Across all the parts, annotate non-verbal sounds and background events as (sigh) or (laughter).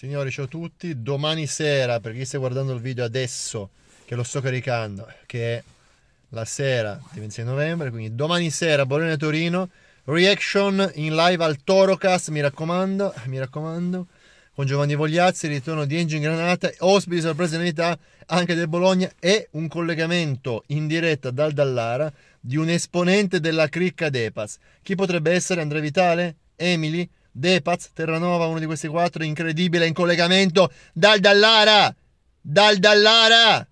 Signori, ciao a tutti. Domani sera, per chi sta guardando il video adesso, che lo sto caricando, che è la sera del 26 novembre, quindi domani sera Bologna-Torino, reaction in live al Torocast, mi raccomando, mi raccomando, con Giovanni Vogliazzi, ritorno di Engine Granata, ospiti sorpresa in unità anche del Bologna e un collegamento in diretta dal Dallara di un esponente della cricca Depas. Chi potrebbe essere? Andrea Vitale? Emily? Depaz, Terranova, uno di questi quattro, incredibile in collegamento dal Dallara! Dal Dallara!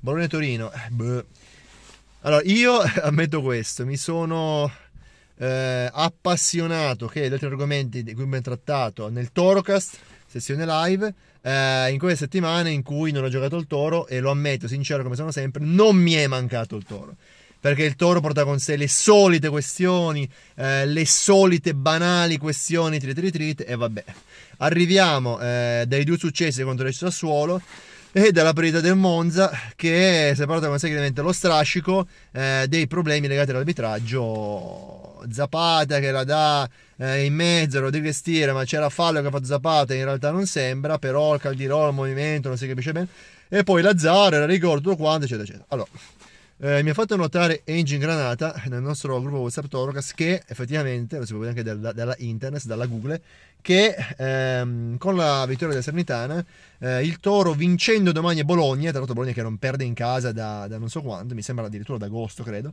Bologna-Torino. Eh, allora, io (laughs) ammetto questo, mi sono eh, appassionato che okay, gli altri argomenti di cui abbiamo trattato nel Torocast, sessione live, eh, in quelle settimane in cui non ho giocato il toro e lo ammetto sincero come sono sempre, non mi è mancato il toro perché il toro porta con sé le solite questioni, eh, le solite banali questioni, trite ritrite, e vabbè. Arriviamo eh, dai due successi contro il Sassuolo e dalla perdita del Monza che si è portata conseguentemente lo strascico eh, dei problemi legati all'arbitraggio Zapata che la dà eh, in mezzo Rodriguez stire, ma c'era fallo che ha fatto Zapata in realtà non sembra però il caldirò il movimento non si capisce bene e poi Lazzaro era ricordo tutto quanto eccetera eccetera allora eh, mi ha fatto notare Engine Granata nel nostro gruppo WhatsApp Torocas che effettivamente, lo si può vedere anche dalla, dalla internet, dalla Google, che ehm, con la vittoria della Sernitana eh, il Toro vincendo domani a Bologna, tra l'altro Bologna che non perde in casa da, da non so quando, mi sembra addirittura da agosto credo,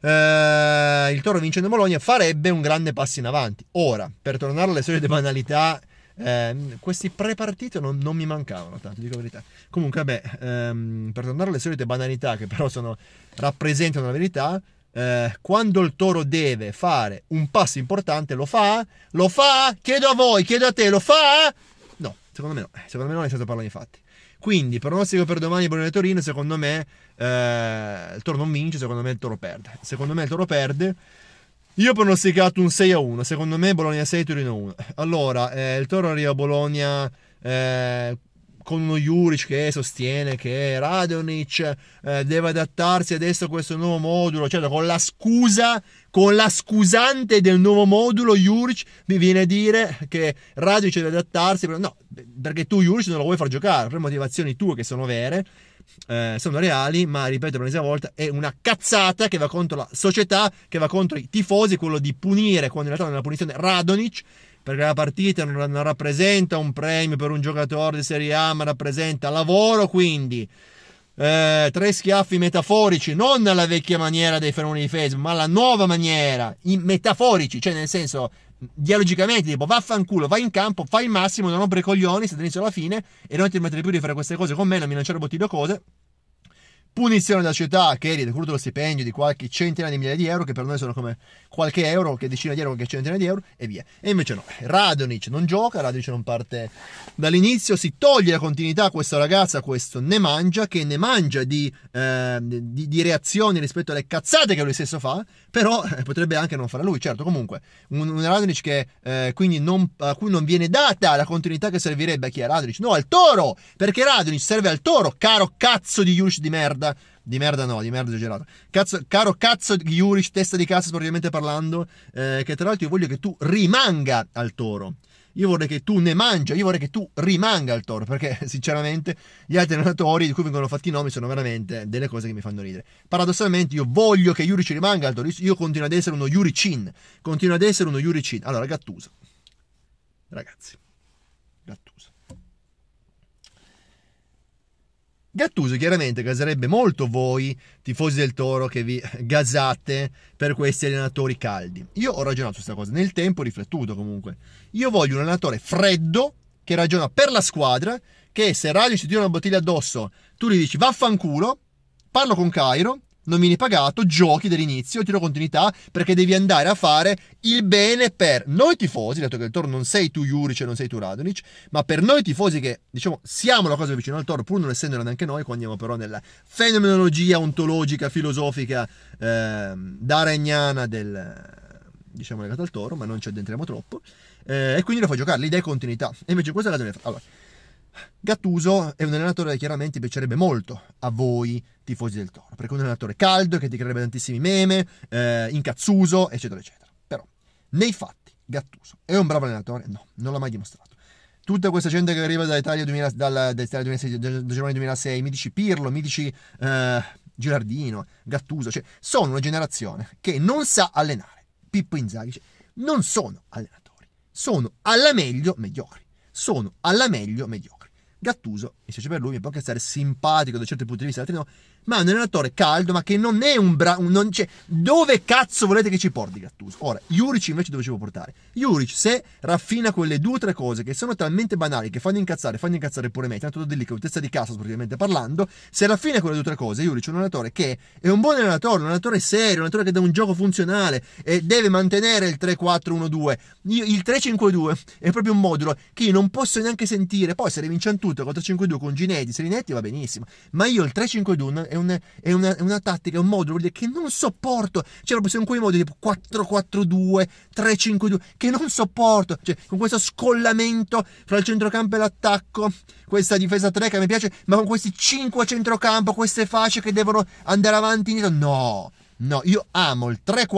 eh, il Toro vincendo Bologna farebbe un grande passo in avanti. Ora, per tornare alle solite banalità eh, questi pre-partite non, non, mi mancavano tanto, dico la verità. Comunque, vabbè, ehm, per tornare alle solite banalità che però sono, rappresentano la verità, eh, quando il toro deve fare un passo importante, lo fa? Lo fa? Chiedo a voi, chiedo a te, lo fa? No, secondo me no, eh, secondo me non è stato parlare infatti. Quindi, pronostico per domani Bologna Torino, secondo me eh, il toro non vince, secondo me il toro perde. Secondo me il toro perde. Io ho pronosticato un 6 a 1, secondo me Bologna 6 Torino 1. Allora, eh, il Toro arriva a Bologna eh, con uno Juric che sostiene che Radonic eh, deve adattarsi adesso a questo nuovo modulo, certo con la scusa, con la scusante del nuovo modulo Juric mi viene a dire che Radonic deve adattarsi, no, perché tu Juric non lo vuoi far giocare per motivazioni tue che sono vere eh, sono reali, ma ripeto per l'ennesima volta, è una cazzata che va contro la società, che va contro i tifosi, quello di punire, quando in realtà è una punizione Radonic, perché la partita non, non rappresenta un premio per un giocatore di Serie A, ma rappresenta lavoro, quindi eh, tre schiaffi metaforici, non alla vecchia maniera dei fenomeni di Facebook, ma alla nuova maniera, metaforici, cioè nel senso dialogicamente, tipo vaffanculo, vai in campo, fai il massimo, non rompere i coglioni, se all'inizio alla fine e non ti permettere più di fare queste cose con me, non mi minacciare bottiglio cose punizione della città che è recluta lo stipendio di qualche centinaia di migliaia di euro, che per noi sono come qualche euro, qualche decina di euro, qualche centinaia di euro e via. E invece no, Radonic non gioca, Radonic non parte dall'inizio, si toglie la continuità a questa ragazza, questo ne mangia, che ne mangia di, eh, di, di reazioni rispetto alle cazzate che lui stesso fa, però eh, potrebbe anche non fare lui, certo, comunque un, un Radonic che eh, quindi non, a cui non viene data la continuità che servirebbe a chi è Radonic, no, al toro, perché Radonic serve al toro, caro cazzo di Yush di merda merda, di merda no, di merda esagerata. Cazzo, caro cazzo Juric, testa di cazzo sportivamente parlando, eh, che tra l'altro io voglio che tu rimanga al toro. Io vorrei che tu ne mangia, io vorrei che tu rimanga al toro, perché (laughs) sinceramente gli altri allenatori di cui vengono fatti i nomi sono veramente delle cose che mi fanno ridere. Paradossalmente io voglio che Juric rimanga al toro, io continuo ad essere uno Juricin, continuo ad essere uno Juricin. Allora Gattuso, ragazzi. Gattuso chiaramente gaserebbe molto voi, tifosi del Toro, che vi gasate per questi allenatori caldi. Io ho ragionato su questa cosa, nel tempo ho riflettuto comunque. Io voglio un allenatore freddo, che ragiona per la squadra, che se Radic ti tira una bottiglia addosso, tu gli dici vaffanculo, parlo con Cairo, non vieni pagato, giochi dall'inizio, tiro continuità perché devi andare a fare il bene per noi tifosi, dato che il Toro non sei tu Juric e non sei tu Radonic, ma per noi tifosi che diciamo siamo la cosa vicino al Toro, pur non essendo neanche noi, qua andiamo però nella fenomenologia ontologica, filosofica eh, d'Aregnana del diciamo legata al Toro, ma non ci addentriamo troppo. Eh, e quindi lo fa giocare, l'idea è continuità. E invece questa è la ragione. Allora, Gattuso è un allenatore che chiaramente piacerebbe molto a voi, tifosi del Toro, perché è un allenatore caldo che ti creerebbe tantissimi meme, eh, incazzuso, eccetera, eccetera. Però, nei fatti, Gattuso è un bravo allenatore? No, non l'ha mai dimostrato. Tutta questa gente che arriva dall'Italia 2000, dalla, dall'Italia 2006, dal Germania 2006, mi dici Pirlo, mi dici eh, Girardino, Gattuso, cioè, sono una generazione che non sa allenare. Pippo Inzaghi, cioè, non sono allenatori, sono alla meglio mediocri, sono alla meglio mediocri. Gattuso, mi piace per lui, mi può anche stare simpatico da certi punti di vista, altrimenti ma è un allenatore caldo, ma che non è un bravo. Dove cazzo volete che ci porti Gattuso? Ora, Juric invece dove ci può portare? Juric, se raffina quelle due o tre cose che sono talmente banali che fanno incazzare, fanno incazzare pure me, tanto da lì che ho testa di cazzo praticamente parlando, se raffina quelle due o tre cose, Juric è un allenatore che è un buon allenatore, un allenatore serio, un allenatore che dà un gioco funzionale e deve mantenere il 3-4-1-2. Il 3-5-2 è proprio un modulo che io non posso neanche sentire. Poi se le vinciano tutte con 5 2 con Ginetti, Serinetti va benissimo, ma io il 3-5-2 è, un, è, una, è una, tattica, è un modulo che non sopporto. Cioè, proprio sono quei modi tipo 4-4-2, 3-5-2, che non sopporto. Cioè, con questo scollamento fra il centrocampo e l'attacco, questa difesa 3 che mi piace, ma con questi 5 a centrocampo, queste fasce che devono andare avanti e indietro, no. No, io amo il 3-4-1-2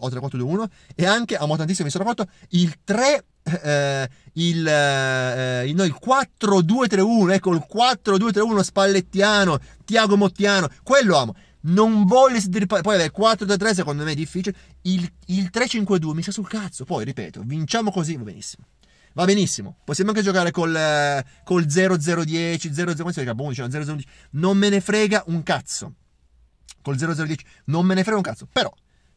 o 3-4-2-1 e anche, amo tantissimo, mi sono fatto il 3 4 eh, eh, il, eh, eh no, il 4-2-3-1, ecco il 4-2-3-1 Spallettiano, Tiago Mottiano, quello amo. Non voglio sentire poi il 4-3-3 secondo me è difficile, il, il 3-5-2 mi sta sul cazzo, poi ripeto, vinciamo così, va benissimo. Va benissimo, possiamo anche giocare col, eh, col 0-0-10, 0-0-11, 0-0-11, non me ne frega un cazzo. Col 0-0-10 non me ne frega un cazzo, però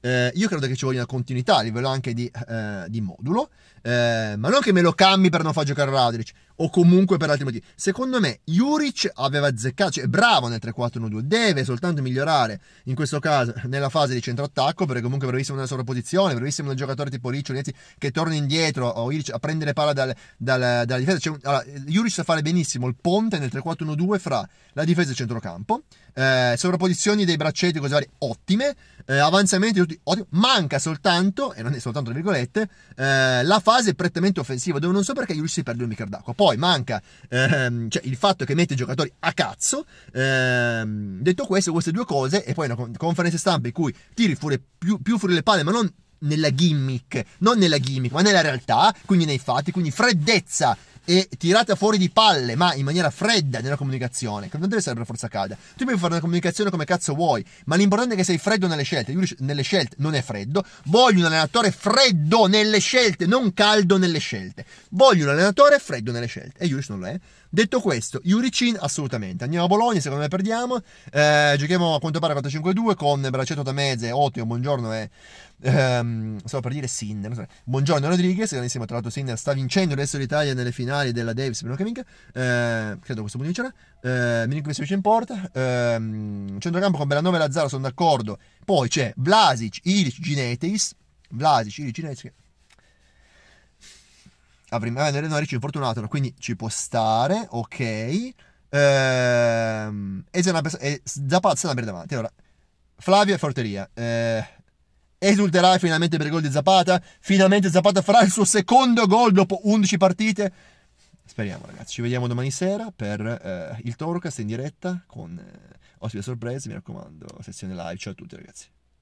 eh, io credo che ci voglia una continuità a livello anche di, eh, di modulo, eh, ma non che me lo cambi per non far giocare Radric o comunque per altri motivi. Secondo me Juric aveva azzeccato, cioè è bravo nel 3-4-1-2, deve soltanto migliorare in questo caso nella fase di centroattacco perché comunque è bravissimo nella sovrapposizione, bravissimo nel giocatore tipo Riccio che torna indietro o Juric a prendere palla dal, dal, dalla difesa. Cioè, allora, Juric sa fare benissimo il ponte nel 3-4-1-2 fra la difesa e il centrocampo, eh, sovrapposizioni dei braccetti cose varie ottime, eh, avanzamenti tutti ottimi, manca soltanto, e non è soltanto tra virgolette, eh, la fase prettamente offensiva dove non so perché Juric si perde un micro d'acqua poi manca ehm, cioè il fatto che mette i giocatori a cazzo. Ehm, detto questo, queste due cose, e poi una conferenza stampa in cui tiri fuori più, più fuori le palle, ma non nella gimmick, non nella gimmick, ma nella realtà, quindi nei fatti, quindi freddezza e tirata fuori di palle, ma in maniera fredda nella comunicazione, che non deve essere per forza calda. Tu puoi fare una comunicazione come cazzo vuoi, ma l'importante è che sei freddo nelle scelte. Lui nelle scelte non è freddo. Voglio un allenatore freddo nelle scelte, non caldo nelle scelte. Voglio un allenatore freddo nelle scelte. E Juric non lo è. Detto questo, Juricin assolutamente. Andiamo a Bologna, secondo me perdiamo. Eh, giochiamo a quanto pare 4-5-2 con Bracetto Braccetto Tameze, Ottimo, buongiorno e... Ehm, stavo per dire Sinner. So. Buongiorno Rodriguez, grandissimo. Tra l'altro Sinner sta vincendo adesso l'Italia nelle finali della Davis, prima che vinca. Eh, credo questo punto vincerà. Eh, Milinkovic in porta. Eh, centrocampo con Bellanova e Lazzaro, sono d'accordo. Poi c'è Vlasic, Ilic, Ginetis. Vlasic, Ilic, Ginetis a Venere Norici infortunato, quindi ci può stare, ok. Ehm, e Zanabria, e Zapazza Zanabria davanti. Allora, Flavio e Forteria. Eh, esulterai finalmente per il gol di Zapata. Finalmente Zapata farà il suo secondo gol dopo 11 partite. Speriamo, ragazzi. Ci vediamo domani sera per eh, il Torocast in diretta con eh, ospite sorpresa. Mi raccomando, sezione live. Ciao a tutti, ragazzi.